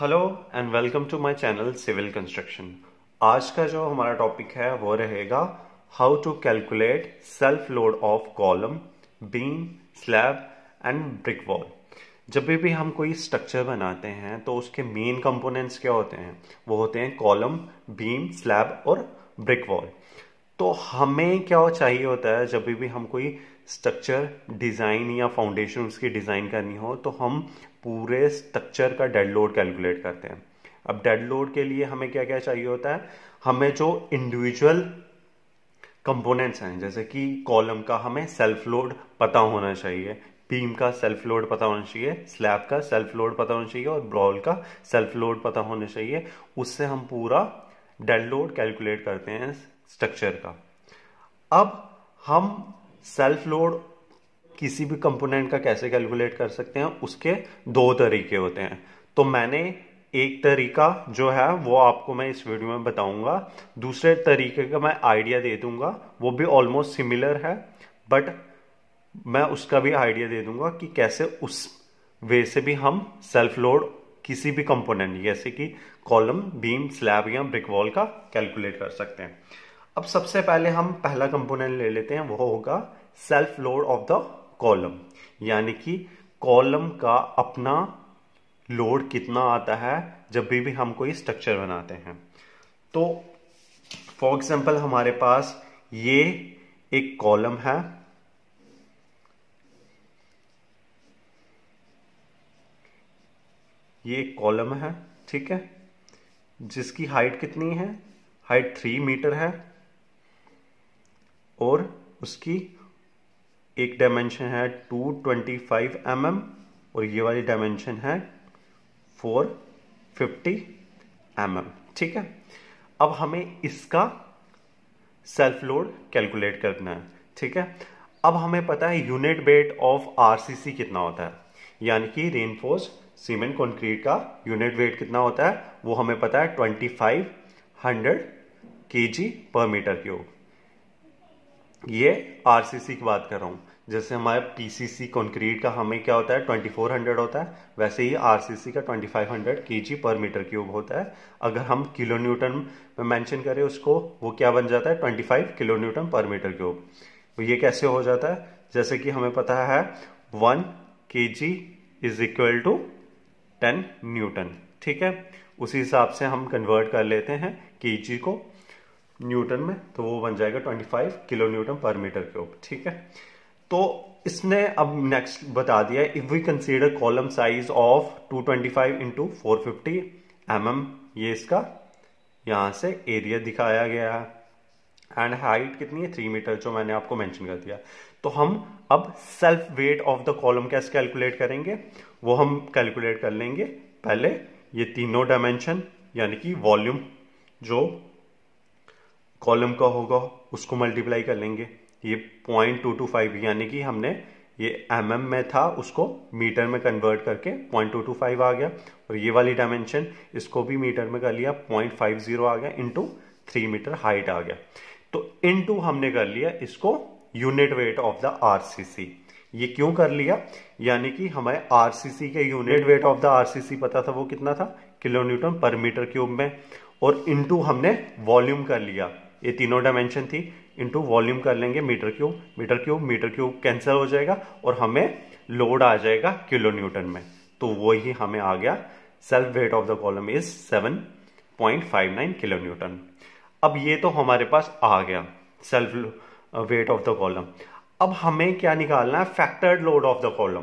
Hello and welcome to my channel civil construction आज का जो हमारा टॉपिक है वो रहेगा how to calculate self load of column beam slab and brick wall जब भी भी हम कोई स्ट्रक्चर बनाते हैं तो उसके मेन कंपोनेंट्स क्या होते हैं वो होते हैं कॉलम बीम स्लैब और ब्रिक वॉल तो हमें क्या चाहिए होता है जब भी हम कोई स्ट्रक्चर डिज़ाइन या फाउंडेशन उसकी डिज़ाइन करनी हो तो हम पूरे स्ट्रक्चर का डेड लोड कैलकुलेट करते हैं अब डेड लोड के लिए हमें क्या क्या चाहिए होता है हमें जो इंडिविजुअल कंपोनेंट्स हैं जैसे कि कॉलम का हमें सेल्फ लोड पता होना चाहिए बीम का सेल्फ लोड पता होना चाहिए स्लैब का सेल्फ लोड पता होना चाहिए और ब्रॉल का सेल्फ लोड पता होना चाहिए उससे हम पूरा डेड लोड कैलकुलेट करते हैं स्ट्रक्चर का अब हम सेल्फ लोड किसी भी कंपोनेंट का कैसे कैलकुलेट कर सकते हैं उसके दो तरीके होते हैं तो मैंने एक तरीका जो है वो आपको मैं इस वीडियो में बताऊंगा दूसरे तरीके का मैं आइडिया दे दूंगा वो भी ऑलमोस्ट सिमिलर है बट मैं उसका भी आइडिया दे दूंगा कि कैसे उस वे से भी हम सेल्फ लोड किसी भी कंपोनेंट जैसे कि कॉलम बीम स्लैब या ब्रिक वॉल का कैलकुलेट कर सकते हैं अब सबसे पहले हम पहला कंपोनेंट ले लेते हैं वो होगा self load of the column यानी कि कॉलम का अपना लोड कितना आता है जब भी भी हम कोई स्ट्रक्चर बनाते हैं तो फॉर एग्जाम्पल हमारे पास ये एक कॉलम है ये एक कॉलम है ठीक है जिसकी हाइट कितनी है हाइट थ्री मीटर है और उसकी एक डायमेंशन है two twenty five M M और ये वाली डायमेंशन है फोर फिफ्टी एम एम ठीक है अब हमें इसका सेल्फ लोड कैलकुलेट करना है ठीक है अब हमें पता है यूनिट वेट ऑफ आरसीसी कितना होता है यानी कि रेनफोर्स सीमेंट कंक्रीट का यूनिट वेट कितना होता है वो हमें पता है ट्वेंटी फाइव हंड्रेड के जी पर मीटर क्यूब ये आरसीसी की बात कर रहा हूं जैसे हमारे पीसीसी कंक्रीट का हमें क्या होता है 2400 होता है वैसे ही आरसीसी का 2500 केजी पर मीटर क्यूब होता है अगर हम किलो न्यूटन में मेंशन करें उसको वो क्या बन जाता है 25 kilo newton per metre cube तो ये कैसे हो जाता है जैसे कि हमें पता है one K G is equal to ten newton ठीक है उसी हिसाब से हम कन्वर्ट कर लेते हैं के जी को न्यूटन में तो वो बन जाएगा 25 kilo newton per metre cube ठीक है तो इसने अब नेक्स्ट बता दिया if we consider column size of 225 twenty five into four fifty M M ये इसका यहां से एरिया दिखाया गया है एंड हाइट कितनी है थ्री मीटर जो मैंने आपको मेंशन कर दिया तो हम अब self weight of the column कैसे कैलकुलेट करेंगे वो हम कैलकुलेट कर लेंगे पहले ये तीनों डायमेंशन यानी कि वॉल्यूम जो कॉलम का होगा उसको मल्टीप्लाई कर लेंगे ये पॉइंट टू टू फाइव यानी कि हमने ये एम mm में था उसको मीटर में कन्वर्ट करके पॉइंट टू टू फाइव आ गया और ये वाली डायमेंशन इसको भी मीटर में कर लिया पॉइंट फाइव जीरो आ गया इंटू थ्री मीटर हाइट आ गया तो टू हमने कर लिया इसको unit weight of the RCC ये क्यों कर लिया यानी कि सी आरसीसी के unit weight of the RCC पता था वो कितना था kilo newton per metre cube में और टू हमने वॉल्यूम कर लिया ये तीनों डायमेंशन थी इंटू वॉल्यूम कर लेंगे metre cube metre cube metre cube cancel हो जाएगा और हमें लोड आ जाएगा किलो न्यूटन में तो वही हमें आ गया self weight of the column is seven point five nine kilo newton अब ये तो हमारे पास आ गया self weight of the column अब हमें क्या निकालना है factored load of the column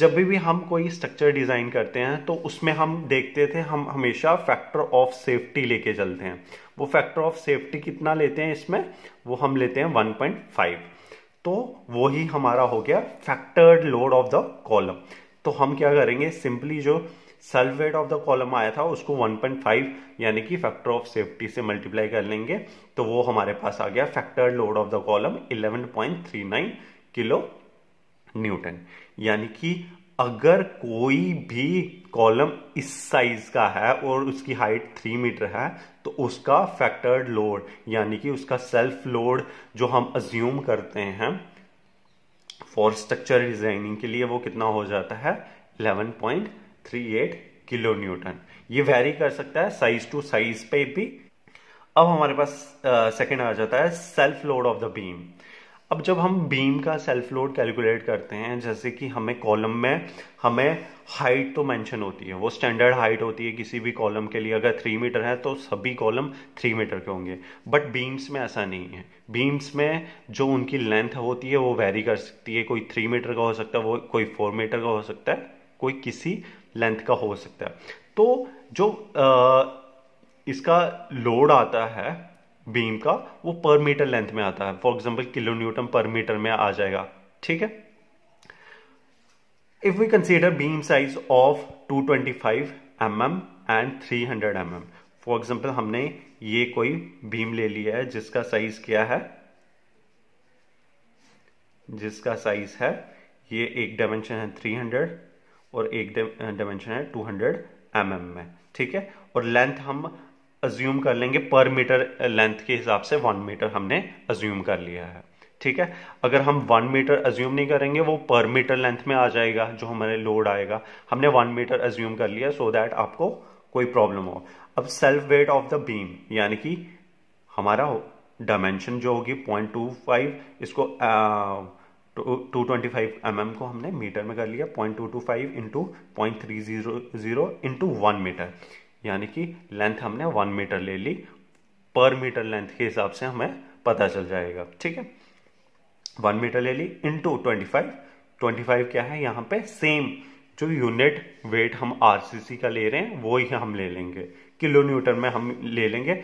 जब भी, भी हम कोई स्ट्रक्चर डिजाइन करते हैं तो उसमें हम देखते थे हम हमेशा फैक्टर ऑफ सेफ्टी लेके चलते हैं वो फैक्टर ऑफ सेफ्टी कितना लेते हैं इसमें वो हम लेते हैं 1.5 तो वो ही हमारा हो गया factored load of the column तो हम क्या करेंगे सिंपली जो self weight of the column आया था उसको 1.5 यानी कि फैक्टर ऑफ सेफ्टी से मल्टीप्लाई कर लेंगे तो वो हमारे पास आ गया factor load of the column 11.39 kilo newton यानी कि अगर कोई भी कॉलम इस साइज का है और उसकी हाइट थ्री मीटर है तो उसका फैक्टर्ड लोड यानी कि उसका सेल्फ लोड जो हम अज्यूम करते हैं फॉर स्ट्रक्चर डिजाइनिंग के लिए वो कितना हो जाता है 11.38 किलो न्यूटन ये वेरी कर सकता है साइज टू साइज पे भी अब हमारे पास सेकंड uh, आ जाता है self load of the beam अब जब हम बीम का सेल्फ लोड कैलकुलेट करते हैं जैसे कि हमें कॉलम में हमें हाइट तो मेंशन होती है वो स्टैंडर्ड हाइट होती है किसी भी कॉलम के लिए अगर थ्री मीटर है तो सभी कॉलम थ्री मीटर के होंगे बट बीम्स में ऐसा नहीं है बीम्स में जो उनकी लेंथ होती है वो वेरी कर सकती है कोई थ्री मीटर का हो सकता है वो कोई फोर मीटर का हो सकता है कोई किसी लेंथ का हो सकता है तो जो आ, इसका लोड आता है बीम का वो पर मीटर लेंथ में आता है for example kilo newton per metre में आ जाएगा ठीक है if we consider beam size of 225 twenty mm and 300 hundred mm. For example हमने ये कोई बीम ले लिया है जिसका साइज क्या है जिसका साइज है ये एक डायमेंशन है 300 और एक डायमेंशन है 200 हंड्रेड mm में ठीक है और लेंथ हम अज्यूम कर लेंगे पर मीटर लेंथ के हिसाब से वन मीटर हमने अज्यूम कर लिया है ठीक है अगर हम वन मीटर अज्यूम नहीं करेंगे वो पर मीटर लेंथ में आ जाएगा जो हमारे लोड आएगा हमने वन मीटर अज्यूम कर लिया सो so दैट आपको कोई प्रॉब्लम हो अब self weight of the beam यानी कि हमारा डायमेंशन जो होगी पॉइंट टू फाइव इसको two twenty five M M को हमने मीटर में कर लिया point two two five into point three zero zero into one metre यानी कि लेंथ हमने वन मीटर ले ली पर मीटर लेंथ के हिसाब से हमें पता चल जाएगा ठीक है वन मीटर ले ली into twenty five twenty five क्या है यहाँ पे सेम जो यूनिट वेट हम आरसीसी का ले रहे हैं वो ही हम ले लेंगे किलो न्यूटन में हम ले लेंगे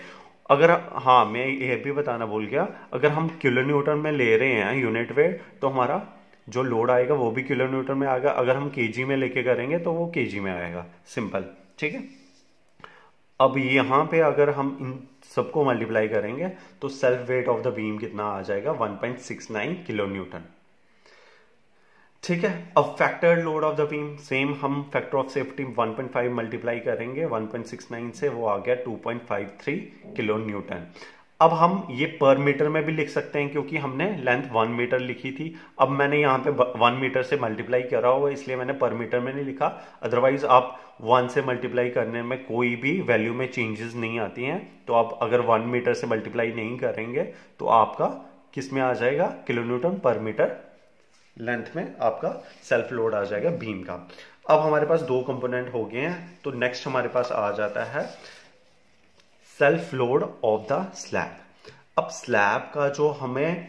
अगर हाँ मैं ये भी बताना भूल गया अगर हम किलो न्यूटन में ले रहे हैं यूनिट वेट तो हमारा जो लोड आएगा वो भी किलो न्यूटन में आएगा अगर हम केजी में लेके करेंगे तो वो केजी में आएगा सिंपल ठीक है अब यहाँ पे अगर हम इन सबको मल्टीप्लाई करेंगे तो self weight of the beam कितना आ जाएगा 1.69 किलो न्यूटन ठीक है अब factor load of the beam same हम फैक्टर ऑफ सेफ्टी 1.5 मल्टीप्लाई करेंगे 1.69 से वो आ गया 2.53 किलो न्यूटन अब हम ये पर मीटर में भी लिख सकते हैं क्योंकि हमने लेंथ वन मीटर लिखी थी अब मैंने यहाँ पे वन मीटर से मल्टीप्लाई करा हुआ इसलिए मैंने पर मीटर में नहीं लिखा अदरवाइज आप वन से मल्टीप्लाई करने में कोई भी वैल्यू में चेंजेस नहीं आती हैं तो आप अगर वन मीटर से मल्टीप्लाई नहीं करेंगे तो आपका किस में आ जाएगा किलोन्यूटन पर मीटर लेंथ में आपका सेल्फ लोड आ जाएगा बीम का अब हमारे पास दो कंपोनेंट हो गए हैं तो नेक्स्ट हमारे पास आ जाता है self load of the slab अब स्लैब का जो हमें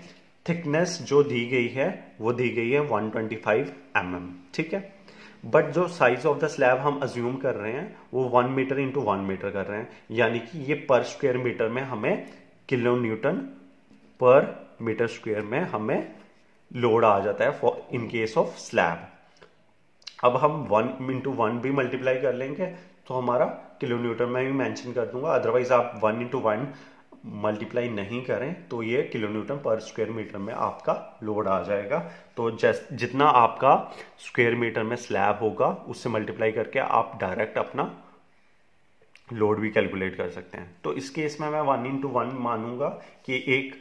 थिकनेस जो दी गई है वो दी गई है 125 ट्वेंटी mm, ठीक है बट जो साइज ऑफ द स्लैब हम अज्यूम कर रहे हैं वो one metre into one metre कर रहे हैं यानी कि ये पर स्क्वेयर मीटर में हमें kilo newton per metre square में हमें लोड आ जाता है for in case of slab अब हम वन इंटू वन भी मल्टीप्लाई कर लेंगे तो हमारा किलो न्यूटन में भी मैंशन कर दूंगा अदरवाइज आप वन इंटू वन मल्टीप्लाई नहीं करें तो ये kilo newton per square metre में आपका लोड आ जाएगा तो जैस जितना आपका स्क्वायर मीटर में स्लैब होगा उससे मल्टीप्लाई करके आप डायरेक्ट अपना लोड भी कैलकुलेट कर सकते हैं तो इस केस में मैं वन इंटू वन मानूंगा कि एक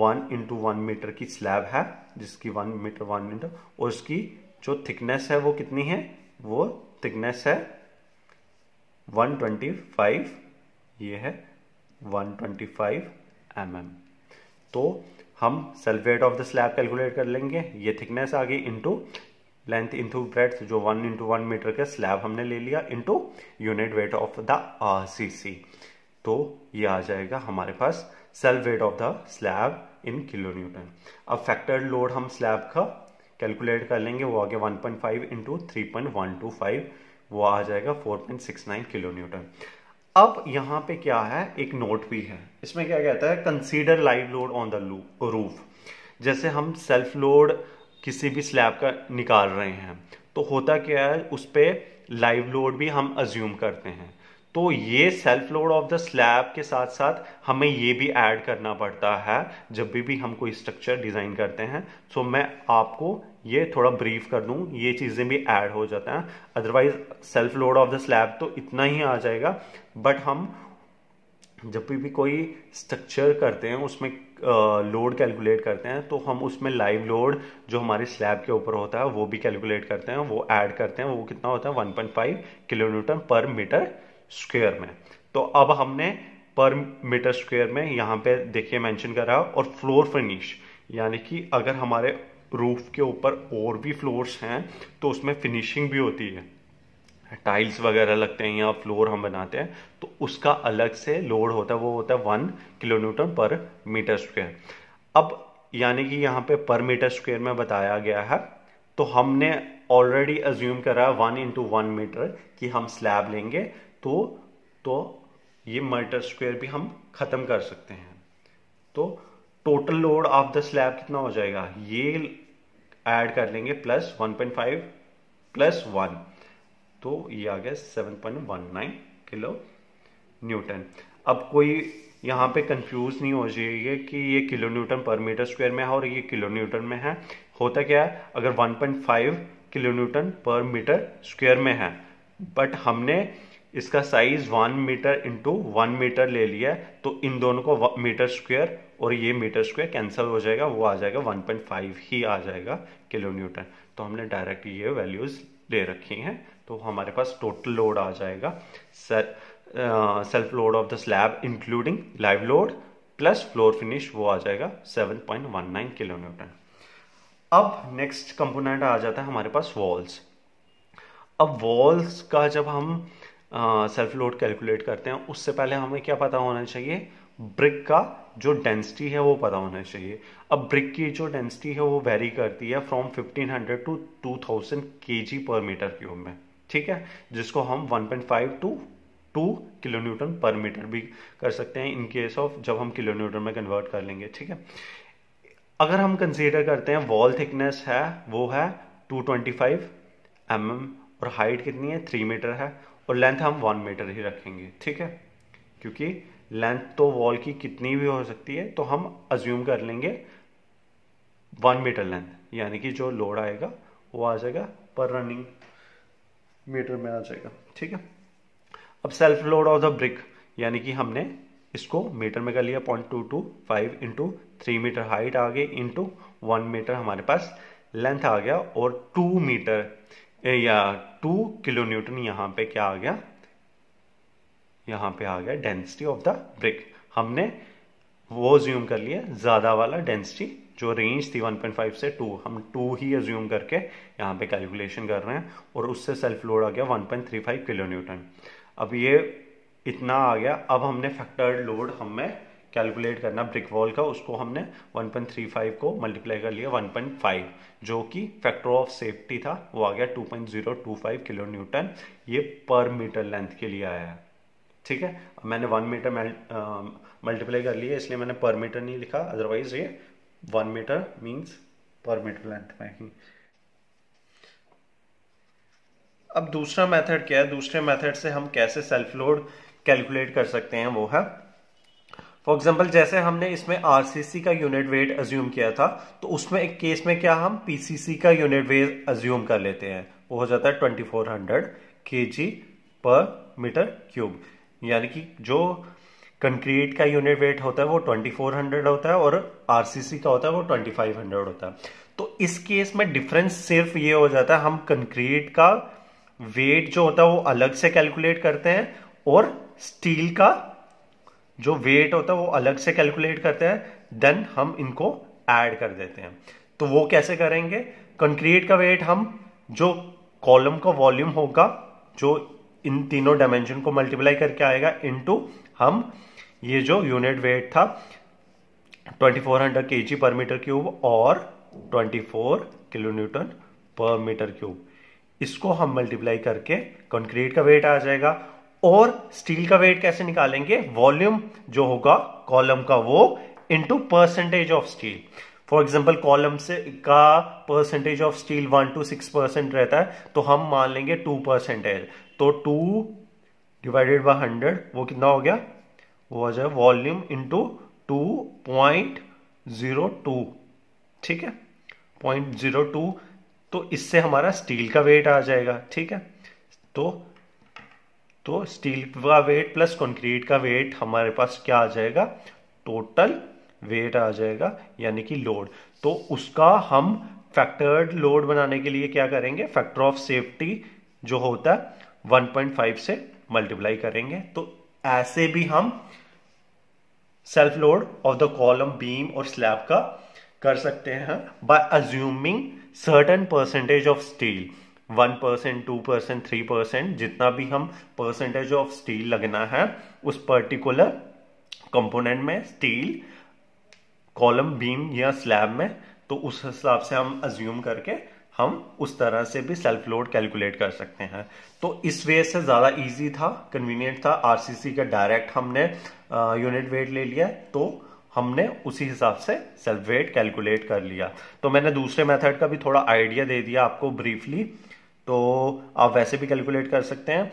वन इंटू वन मीटर की स्लैब है जिसकी वन मीटर वन मीटर और उसकी जो थिकनेस है वो कितनी है वो थिकनेस है 125 ये है 125 ट्वेंटी mm. तो हम self weight of the slab calculate कर लेंगे ये थिकनेस आ गई इंटू लेंथ इंटू ब्रेथ जो वन इंटू वन मीटर के स्लैब हमने ले लिया into unit weight of the C C तो ये आ जाएगा हमारे पास self weight of the slab in kilo newton अब फैक्टर्ड लोड हम स्लैब का कैलकुलेट कर लेंगे वो आगे 1.5 point five into three point one to five वो आ जाएगा 4.69 पॉइंट किलो न्यूटन अब यहाँ पे क्या है एक नोट भी है इसमें क्या कहता है consider live load on the roof जैसे हम सेल्फ लोड किसी भी स्लैब का निकाल रहे हैं तो होता क्या है उस पर लाइव लोड भी हम अज्यूम करते हैं तो ये self load of the slab के साथ साथ हमें ये भी ऐड करना पड़ता है जब भी भी हम कोई स्ट्रक्चर डिज़ाइन करते हैं सो तो मैं आपको ये थोड़ा ब्रीफ कर दूँ ये चीज़ें भी ऐड हो जाता हैं otherwise self load of the slab तो इतना ही आ जाएगा बट हम जब भी, भी कोई स्ट्रक्चर करते हैं उसमें लोड कैलकुलेट करते हैं तो हम उसमें लाइव लोड जो हमारे स्लैब के ऊपर होता है वो भी कैलकुलेट करते हैं वो ऐड करते हैं वो कितना होता है 1.5 किलोमीटर पर मीटर स्क्वेयर में तो अब हमने पर मीटर स्क्वेयर में यहाँ पे देखिए मेंशन करा और फ्लोर फिनिश यानी कि अगर हमारे रूफ के ऊपर और भी फ्लोर्स हैं तो उसमें फिनिशिंग भी होती है टाइल्स वगैरह लगते हैं या फ्लोर हम बनाते हैं तो उसका अलग से लोड होता है वो होता है one kilometre per metre square अब यानी कि यहाँ पे पर मीटर स्क्वायर में बताया गया है तो हमने ऑलरेडी अज्यूम करा है वन इंटू वन मीटर कि हम स्लैब लेंगे तो तो ये मीटर स्क्वायर भी हम ख़त्म कर सकते हैं तो total load of the slab कितना हो जाएगा ये ऐड कर लेंगे plus one point five plus one तो ये आ गया seven point one nine kilo newton अब कोई यहाँ पे कंफ्यूज नहीं हो जाइए कि ये kilo newton per metre square में है और ये किलो न्यूटन में है होता क्या है अगर 1.5 kilo newton per metre square में है बट हमने इसका size one metre into one metre ले लिया तो इन दोनों को मीटर स्क्वायर और ये मीटर स्क्वायर कैंसिल हो जाएगा वो आ जाएगा 1.5 ही आ जाएगा किलो न्यूटन तो हमने डायरेक्ट ये वैल्यूज़ ले रखी हैं तो हमारे पास टोटल लोड आ जाएगा self load of the slab including live load plus floor finish वो आ जाएगा 7.19 किलो न्यूटन अब नेक्स्ट कंपोनेंट आ जाता है हमारे पास वॉल्स अब वॉल्स का जब हम सेल्फ लोड कैलकुलेट करते हैं उससे पहले हमें क्या पता होना चाहिए ब्रिक का जो डेंसिटी है वो पता होना चाहिए अब ब्रिक की जो डेंसिटी है वो वेरी करती है फ्रॉम 1500 टू 2000 जी पर मीटर क्यूब में ठीक है जिसको हम 1.5 two 2 kilo newton per metre भी कर सकते हैं इन केस ऑफ जब हम किलो न्यूटन में कन्वर्ट कर लेंगे ठीक है अगर हम कंसीडर करते हैं वॉल थिकनेस है वो है 225 ट्वेंटी mm और हाइट कितनी है 3 मीटर है और लेंथ हम 1 मीटर ही रखेंगे ठीक है क्योंकि लेंथ तो वॉल की कितनी भी हो सकती है तो हम अज्यूम कर लेंगे वन मीटर लेंथ यानी कि जो लोड आएगा वो आ जाएगा पर रनिंग मीटर में आ जाएगा ठीक है अब self load of the brick यानी कि हमने इसको मीटर में कर लिया point two two five into three metre height आ गई इंटू वन मीटर हमारे पास लेंथ आ गया और टू मीटर या टू किलो न्यूटन यहाँ पे क्या आ गया यहाँ पे आ गया डेंसिटी ऑफ द ब्रिक हमने वो ज्यूम कर लिया ज़्यादा वाला डेंसिटी जो रेंज थी 1.5 से 2 हम 2 ही एज्यूम करके यहाँ पे कैलकुलेशन कर रहे हैं और उससे सेल्फ लोड आ गया 1.35 किलो न्यूटन अब ये इतना आ गया अब हमने फैक्टर्ड लोड हमें कैलकुलेट करना ब्रिक वॉल का उसको हमने 1.35 को मल्टीप्लाई कर लिया 1.5 जो कि फैक्टर ऑफ सेफ्टी था वो आ गया 2.025 किलो न्यूटन ये पर मीटर लेंथ के लिए आया है ठीक है मैंने वन मीटर मल्टीप्लाई कर लिया इसलिए मैंने पर मीटर नहीं लिखा अदरवाइज ये one metre means per metre length में अब दूसरा मेथड क्या है दूसरे मेथड से हम कैसे सेल्फ लोड कैलकुलेट कर सकते हैं वो है फॉर एग्जाम्पल जैसे हमने इसमें आरसीसी का यूनिट वेट अज्यूम किया था तो उसमें एक केस में क्या हम पीसीसी का यूनिट वेट अज्यूम कर लेते हैं वो हो जाता है 2400 केजी पर मीटर क्यूब यानी कि जो कंक्रीट का यूनिट वेट होता है वो 2400 होता है और आरसीसी का होता है वो 2500 होता है तो इस केस में डिफरेंस सिर्फ ये हो जाता है हम कंक्रीट का वेट जो होता है वो अलग से कैलकुलेट करते हैं और स्टील का जो वेट होता है वो अलग से कैलकुलेट करते हैं देन हम इनको ऐड कर देते हैं तो वो कैसे करेंगे कंक्रीट का वेट हम जो कॉलम का वॉल्यूम होगा जो इन तीनों डायमेंशन को मल्टीप्लाई करके आएगा इनटू हम ये जो यूनिट वेट था 2400 फोर पर मीटर क्यूब और 24 kilo newton per metre cube इसको हम मल्टीप्लाई करके कंक्रीट का वेट आ जाएगा और स्टील का वेट कैसे निकालेंगे वॉल्यूम जो होगा कॉलम का वो into percentage of steel for example column से का percentage of steel one two six percent रहता है तो हम मान लेंगे टू परसेंटेज तो टू डिवाइडेड बाय हंड्रेड वो कितना हो गया वो आ जाए volume into two point zero two ठीक है पॉइंट जीरो टू तो इससे हमारा स्टील का वेट आ जाएगा ठीक है तो तो स्टील का वेट प्लस कंक्रीट का वेट हमारे पास क्या आ जाएगा टोटल वेट आ जाएगा यानी कि लोड तो उसका हम फैक्टर्ड लोड बनाने के लिए क्या करेंगे फैक्टर ऑफ सेफ्टी जो होता है 1.5 से मल्टीप्लाई करेंगे तो ऐसे भी हम self load of the column beam और स्लैब का कर सकते हैं by assuming certain percentage of steel one percent two percent three percent जितना भी हम परसेंटेज ऑफ स्टील लगना है उस पर्टिकुलर कंपोनेंट में स्टील कॉलम बीम या स्लैब में तो उस हिसाब से हम अज्यूम करके हम उस तरह से भी सेल्फ लोड कैलकुलेट कर सकते हैं तो इस वे से ज़्यादा इजी था कन्वीनियंट था आरसीसी का डायरेक्ट हमने यूनिट वेट ले लिया तो हमने उसी हिसाब से सेल्फ वेट कैलकुलेट कर लिया तो मैंने दूसरे मेथड का भी थोड़ा आइडिया दे दिया आपको ब्रीफली तो आप वैसे भी कैलकुलेट कर सकते हैं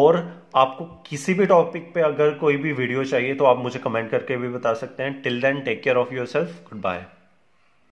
और आपको किसी भी टॉपिक पे अगर कोई भी वीडियो चाहिए तो आप मुझे कमेंट करके भी बता सकते हैं till then take care of yourself good bye